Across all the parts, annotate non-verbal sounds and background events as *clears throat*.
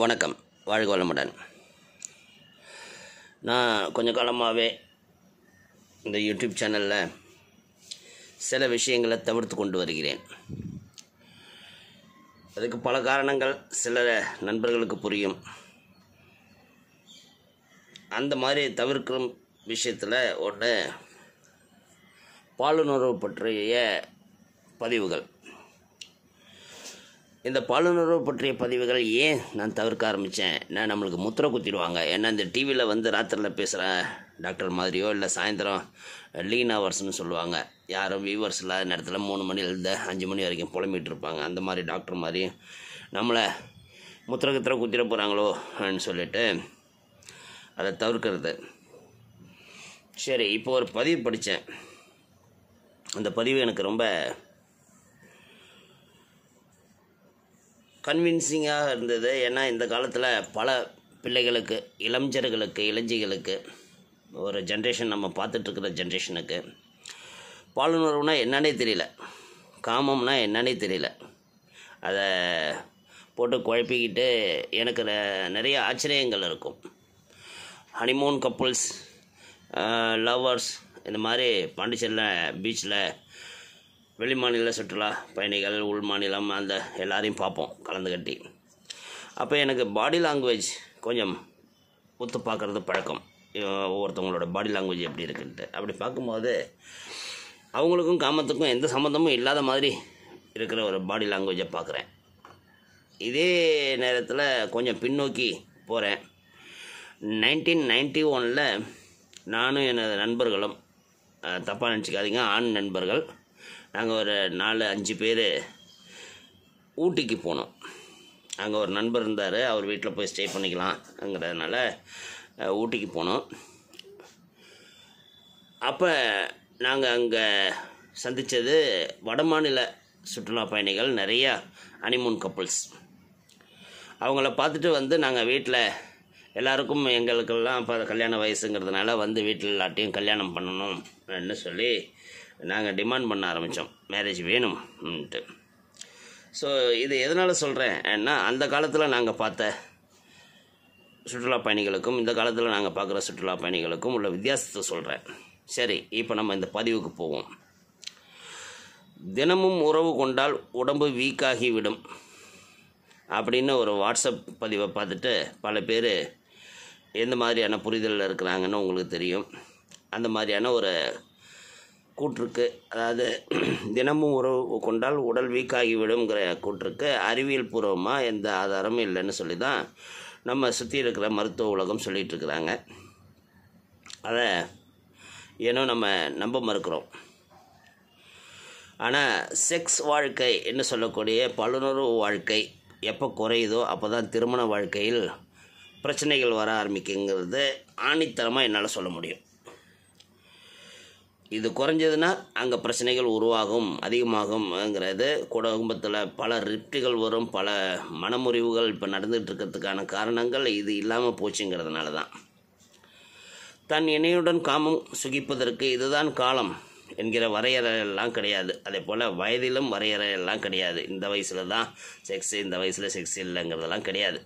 வணக்கம் வாழ்க வளமுடன் நான் கொஞ்ச காலமாகவே இந்த யூடியூப் சேனலில் சில விஷயங்களை தவிர்த்து கொண்டு வருகிறேன் அதுக்கு பல காரணங்கள் சில நண்பர்களுக்கு புரியும் அந்த மாதிரி தவிர்க்கும் விஷயத்தில் ஒன்று பாலுணர்வு பற்றிய பதிவுகள் இந்த பாலுணர்வு பற்றிய பதிவுகள் ஏன் நான் தவிர்க்க ஆரம்பித்தேன் நான் நம்மளுக்கு முத்திரை குத்திடுவாங்க ஏன்னா இந்த டிவியில் வந்து ராத்திரியில் பேசுகிற டாக்டர் மாதிரியோ இல்லை சாயந்தரம் லீன் ஹவர்ஸ்னு சொல்லுவாங்க யாரும் வியூவர்ஸ் இல்லாத நேரத்தில் மூணு மணிலேருந்து அஞ்சு மணி வரைக்கும் புலம்பிகிட்டு இருப்பாங்க அந்த மாதிரி டாக்டர் மாதிரி நம்மளை முத்திரை குத்திர குத்திட போகிறாங்களோ அப்படின்னு சொல்லிட்டு அதை தவிர்க்கிறது சரி இப்போ ஒரு பதிவு படித்தேன் அந்த பதிவு எனக்கு ரொம்ப கன்வின்சிங்காக இருந்தது ஏன்னா இந்த காலத்தில் பல பிள்ளைகளுக்கு இளைஞர்களுக்கு இளைஞர்களுக்கு ஒரு ஜென்ரேஷன் நம்ம பார்த்துட்ருக்குற ஜென்ரேஷனுக்கு பாலுணர்வுனால் என்னன்னே தெரியல காமம்னால் என்னன்னே தெரியல அதை போட்டு குழப்பிக்கிட்டு எனக்கு நிறைய ஆச்சரியங்கள் இருக்கும் ஹனிமூன் கப்புள்ஸ் லவ்வர்ஸ் இந்த மாதிரி பாண்டிச்சேரியில் பீச்சில் வெளிமாநில சுற்றுலா பயணிகள் உள் மாநிலம் அந்த எல்லாரையும் பார்ப்போம் கட்டி அப்போ எனக்கு பாடி லாங்குவேஜ் கொஞ்சம் ஒத்து பார்க்குறது பழக்கம் ஒவ்வொருத்தவங்களோட பாடி லாங்குவேஜ் எப்படி இருக்குன்ட்டு அப்படி பார்க்கும்போது அவங்களுக்கும் காமத்துக்கும் எந்த சம்மந்தமும் இல்லாத மாதிரி இருக்கிற ஒரு பாடி லாங்குவேஜை பார்க்குறேன் இதே நேரத்தில் கொஞ்சம் பின்னோக்கி போகிறேன் நைன்டீன் நைன்டி ஒனில் நானும் எனது நண்பர்களும் தப்பாக நினச்சிக்காதீங்க ஆண் நண்பர்கள் நாங்கள் ஒரு நாலு அஞ்சு பேர் ஊட்டிக்கு போனோம் அங்கே ஒரு நண்பர் இருந்தார் அவர் வீட்டில் போய் ஸ்டே பண்ணிக்கலாம்ங்கிறதுனால ஊட்டிக்கு போனோம் அப்போ நாங்கள் அங்கே சந்தித்தது வடமாநில சுற்றுலா பயணிகள் நிறையா அனிமூன் கப்புள்ஸ் அவங்கள பார்த்துட்டு வந்து நாங்கள் வீட்டில் எல்லாருக்கும் எங்களுக்கெல்லாம் இப்போ கல்யாண வயசுங்கிறதுனால வந்து வீட்டில் எல்லாட்டையும் கல்யாணம் பண்ணணும்னு சொல்லி நாங்கள் டிமாண்ட் பண்ண ஆரம்பித்தோம் மேரேஜ் வேணும்ன்ட்டு ஸோ இது எதனால் சொல்கிறேன்னா அந்த காலத்தில் நாங்கள் பார்த்த சுற்றுலா பயணிகளுக்கும் இந்த காலத்தில் நாங்கள் பார்க்குற சுற்றுலா பயணிகளுக்கும் உள்ள வித்தியாசத்தை சொல்கிறேன் சரி இப்போ நம்ம இந்த பதிவுக்கு போவோம் தினமும் உறவு கொண்டால் உடம்பு வீக்காகிவிடும் அப்படின்னு ஒரு வாட்ஸ்அப் பதிவை பார்த்துட்டு பல பேர் எந்த மாதிரியான புரிதலில் இருக்கிறாங்கன்னு உங்களுக்கு தெரியும் அந்த மாதிரியான ஒரு கூற்றுக்கு அதாவது *clears throat* தினமும் உறவு கொண்டால் உடல் வீக்காகிவிடும்ங்கிற கூற்றுக்கு அறிவியல் பூர்வமாக எந்த ஆதாரமும் இல்லைன்னு சொல்லி தான் நம்ம சுற்றி இருக்கிற மருத்துவ உலகம் சொல்லிகிட்டு இருக்கிறாங்க அதை ஏனோ நம்ம நம்ப மறுக்கிறோம் ஆனால் செக்ஸ் வாழ்க்கை என்று சொல்லக்கூடிய பலுணர்வு வாழ்க்கை எப்போ குறையுதோ அப்போ தான் திருமண வாழ்க்கையில் பிரச்சனைகள் வர ஆரம்பிக்குங்கிறது ஆணித்தரமாக என்னால் சொல்ல முடியும் இது குறைஞ்சதுன்னா அங்கே பிரச்சனைகள் உருவாகும் அதிகமாகும்ங்கிறது குடும்பத்தில் பல ரிப்டிகள் வரும் பல மனமுறிவுகள் இப்போ நடந்துகிட்டு இருக்கிறதுக்கான காரணங்கள் இது இல்லாமல் போச்சுங்கிறதுனால தான் தன் இணையுடன் காமம் சுகிப்பதற்கு இதுதான் காலம் என்கிற வரையறை எல்லாம் கிடையாது அதே போல் வயதிலும் வரையறை எல்லாம் கிடையாது இந்த வயசில் தான் செக்ஸ் இந்த வயசில் செக்ஸ் இல்லைங்கிறதெல்லாம் கிடையாது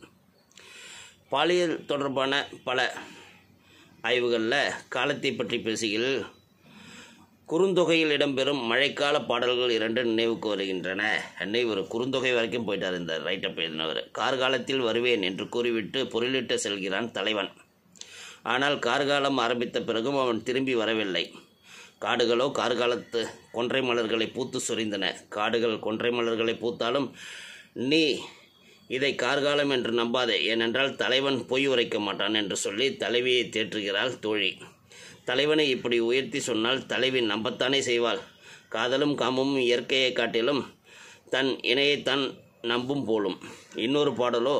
பாலியல் தொடர்பான பல ஆய்வுகளில் காலத்தை பற்றி பேசுகையில் குறுந்தொகையில் இடம்பெறும் மழைக்கால பாடல்கள் இரண்டு நினைவுக்கு வருகின்றன அன்னை ஒரு குறுந்தொகை வரைக்கும் போயிட்டார் இந்த ரைட்டப் எழுதினவர் கார்காலத்தில் வருவேன் என்று கூறிவிட்டு பொருளிட்டு செல்கிறான் தலைவன் ஆனால் கார்காலம் ஆரம்பித்த பிறகும் அவன் திரும்பி வரவில்லை காடுகளோ கார்காலத்து கொன்றை மலர்களை பூத்து சொரிந்தன காடுகள் கொன்றை மலர்களை பூத்தாலும் நீ இதை கார்காலம் என்று நம்பாதே ஏனென்றால் தலைவன் பொய் உரைக்க மாட்டான் என்று சொல்லி தலைவியை தேற்றுகிறாள் தோழி தலைவனை இப்படி உயர்த்தி சொன்னால் தலைவி நம்பத்தானே செய்வாள் காதலும் காமமும் இயற்கையை காட்டிலும் தன் இணையைத்தான் நம்பும் போலும் இன்னொரு பாடலோ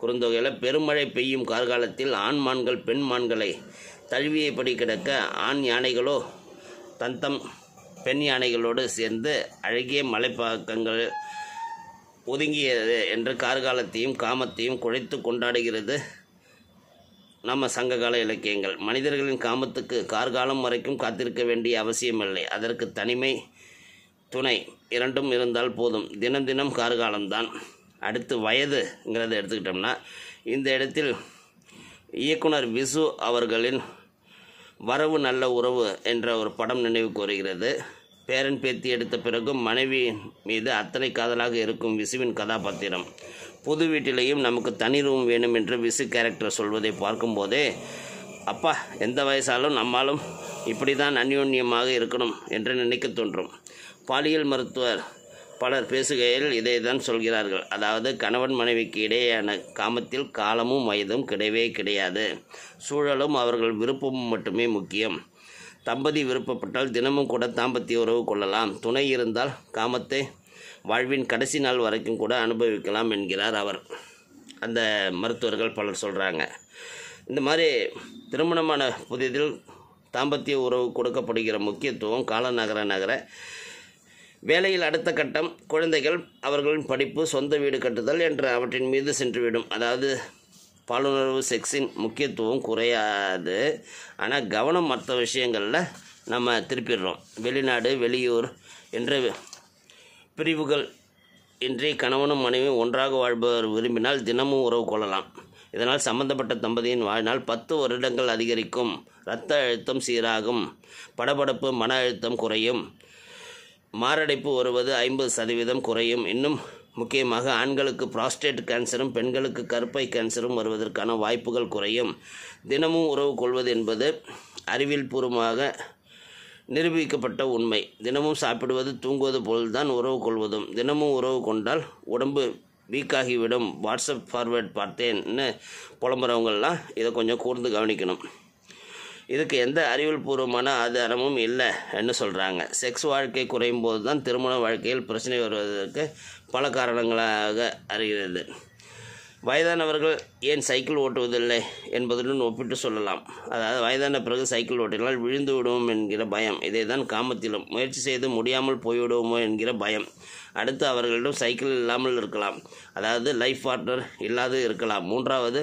குறுந்தொகையில் பெருமழை பெய்யும் கார்காலத்தில் ஆண் மான்கள் மான்களை தழுவியை தழுவியபடி கிடக்க ஆண் யானைகளோ தந்தம் பெண் யானைகளோடு சேர்ந்து அழகிய மலைப்பாக்கங்கள் ஒதுங்கியது என்று கார்காலத்தையும் காமத்தையும் குழைத்து கொண்டாடுகிறது நம்ம சங்ககால இலக்கியங்கள் மனிதர்களின் காமத்துக்கு கார்காலம் வரைக்கும் காத்திருக்க வேண்டிய அவசியமில்லை அதற்கு தனிமை துணை இரண்டும் இருந்தால் போதும் தினம் தினம் கார்காலம்தான் அடுத்து வயதுங்கிறத எடுத்துக்கிட்டோம்னா இந்த இடத்தில் இயக்குனர் விசு அவர்களின் வரவு நல்ல உறவு என்ற ஒரு படம் நினைவுக்கு வருகிறது பேரன் பேத்தி எடுத்த பிறகும் மனைவி மீது அத்தனை காதலாக இருக்கும் விசுவின் கதாபாத்திரம் புது வீட்டிலையும் நமக்கு தனி ரூம் வேணும் என்று விசு கேரக்டர் சொல்வதை பார்க்கும்போதே அப்பா எந்த வயசாலும் நம்மாலும் இப்படி தான் அந்யோன்யமாக இருக்கணும் என்று நினைக்க தோன்றும் பாலியல் மருத்துவர் பலர் பேசுகையில் இதை தான் சொல்கிறார்கள் அதாவது கணவன் மனைவிக்கு இடையேயான காமத்தில் காலமும் வயதும் கிடையவே கிடையாது சூழலும் அவர்கள் விருப்பமும் மட்டுமே முக்கியம் தம்பதி விருப்பப்பட்டால் தினமும் கூட தாம்பத்திய உறவு கொள்ளலாம் துணை இருந்தால் காமத்தை வாழ்வின் கடைசி நாள் வரைக்கும் கூட அனுபவிக்கலாம் என்கிறார் அவர் அந்த மருத்துவர்கள் பலர் சொல்கிறாங்க இந்த மாதிரி திருமணமான புதியதில் தாம்பத்திய உறவு கொடுக்கப்படுகிற முக்கியத்துவம் காலநகர நகர வேலையில் அடுத்த கட்டம் குழந்தைகள் அவர்களின் படிப்பு சொந்த வீடு கட்டுதல் என்ற அவற்றின் மீது சென்றுவிடும் அதாவது பாலுணர்வு செக்ஸின் முக்கியத்துவம் குறையாது ஆனால் கவனம் மற்ற விஷயங்களில் நம்ம திருப்பிடுறோம் வெளிநாடு வெளியூர் என்ற பிரிவுகள் இன்றி கணவனும் மனைவியும் ஒன்றாக வாழ்பவர் விரும்பினால் தினமும் உறவு கொள்ளலாம் இதனால் சம்பந்தப்பட்ட தம்பதியின் வாழ்நாள் பத்து வருடங்கள் அதிகரிக்கும் இரத்த அழுத்தம் சீராகும் படபடப்பு மன அழுத்தம் குறையும் மாரடைப்பு வருவது ஐம்பது சதவீதம் குறையும் இன்னும் முக்கியமாக ஆண்களுக்கு ப்ராஸ்டேட் கேன்சரும் பெண்களுக்கு கருப்பை கேன்சரும் வருவதற்கான வாய்ப்புகள் குறையும் தினமும் உறவு கொள்வது என்பது அறிவியல் பூர்வமாக நிரூபிக்கப்பட்ட உண்மை தினமும் சாப்பிடுவது தூங்குவது போல்தான் உறவு கொள்வதும் தினமும் உறவு கொண்டால் உடம்பு வீக்காகிவிடும் வாட்ஸ்அப் ஃபார்வேர்ட் பார்த்தேன்னு புலம்புறவங்கள்லாம் இதை கொஞ்சம் கூர்ந்து கவனிக்கணும் இதுக்கு எந்த அறிவியல் பூர்வமான ஆதாரமும் என்று சொல்கிறாங்க செக்ஸ் வாழ்க்கை குறையும் போது தான் திருமண வாழ்க்கையில் பிரச்சனை வருவதற்கு பல காரணங்களாக அறிகிறது வயதானவர்கள் ஏன் சைக்கிள் ஓட்டுவதில்லை என்பதுடன் ஒப்பிட்டு சொல்லலாம் அதாவது வயதான பிறகு சைக்கிள் ஓட்டினால் விழுந்து விடுவோம் என்கிற பயம் இதை தான் காமத்திலும் முயற்சி செய்து முடியாமல் போய்விடுவோமோ என்கிற பயம் அடுத்து அவர்களிடம் சைக்கிள் இல்லாமல் இருக்கலாம் அதாவது லைஃப் பார்ட்னர் இல்லாது இருக்கலாம் மூன்றாவது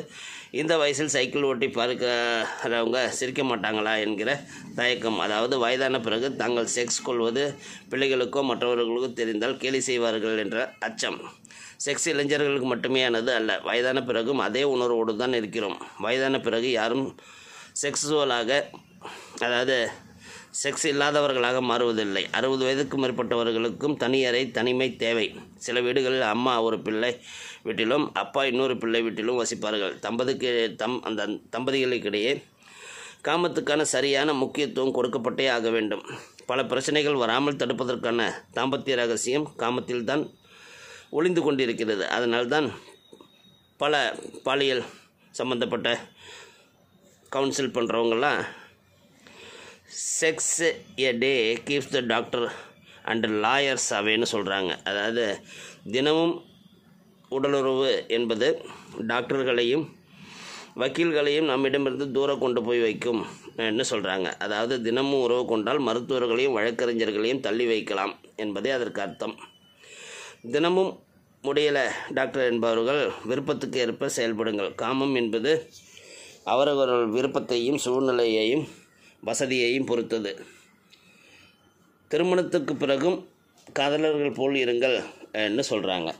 இந்த வயசில் சைக்கிள் ஓட்டி பறக்கிறவங்க சிரிக்க மாட்டாங்களா என்கிற தயக்கம் அதாவது வயதான பிறகு தாங்கள் செக்ஸ் கொள்வது பிள்ளைகளுக்கோ மற்றவர்களுக்கோ தெரிந்தால் கேலி செய்வார்கள் என்ற அச்சம் செக்ஸ் இளைஞர்களுக்கு மட்டுமேயானது அல்ல வயதான பிறகும் அதே உணர்வோடு தான் இருக்கிறோம் வயதான பிறகு யாரும் செக்ஸுவலாக அதாவது செக்ஸ் இல்லாதவர்களாக மாறுவதில்லை அறுபது வயதுக்கு மேற்பட்டவர்களுக்கும் தனியறை தனிமை தேவை சில வீடுகளில் அம்மா ஒரு பிள்ளை வீட்டிலும் அப்பா இன்னொரு பிள்ளை வீட்டிலும் வசிப்பார்கள் தம்பதிக்கு தம் அந்த தம்பதிகளுக்கிடையே காமத்துக்கான சரியான முக்கியத்துவம் கொடுக்கப்பட்டே ஆக வேண்டும் பல பிரச்சனைகள் வராமல் தடுப்பதற்கான தாம்பத்திய ரகசியம் காமத்தில்தான் ஒளிந்து கொண்டிருக்கிறது அதனால்தான் பல பாலியல் சம்மந்தப்பட்ட கவுன்சில் பண்ணுறவங்கெல்லாம் sex a day keeps the doctor and lawyers அவைன்னு சொல்கிறாங்க அதாவது தினமும் உடலுறவு என்பது டாக்டர்களையும் வக்கீல்களையும் நம்மிடமிருந்து தூரம் கொண்டு போய் வைக்கும் என்று சொல்கிறாங்க அதாவது தினமும் உறவு கொண்டால் மருத்துவர்களையும் வழக்கறிஞர்களையும் தள்ளி வைக்கலாம் என்பதே அதற்கு அர்த்தம் தினமும் முடியலை டாக்டர் என்பவர்கள் விருப்பத்துக்கு ஏற்ப செயல்படுங்கள் காமம் என்பது அவரவர்கள் விருப்பத்தையும் சூழ்நிலையையும் வசதியையும் பொறுத்தது திருமணத்துக்கு பிறகும் காதலர்கள் போல் இருங்கள் என்று சொல்கிறாங்க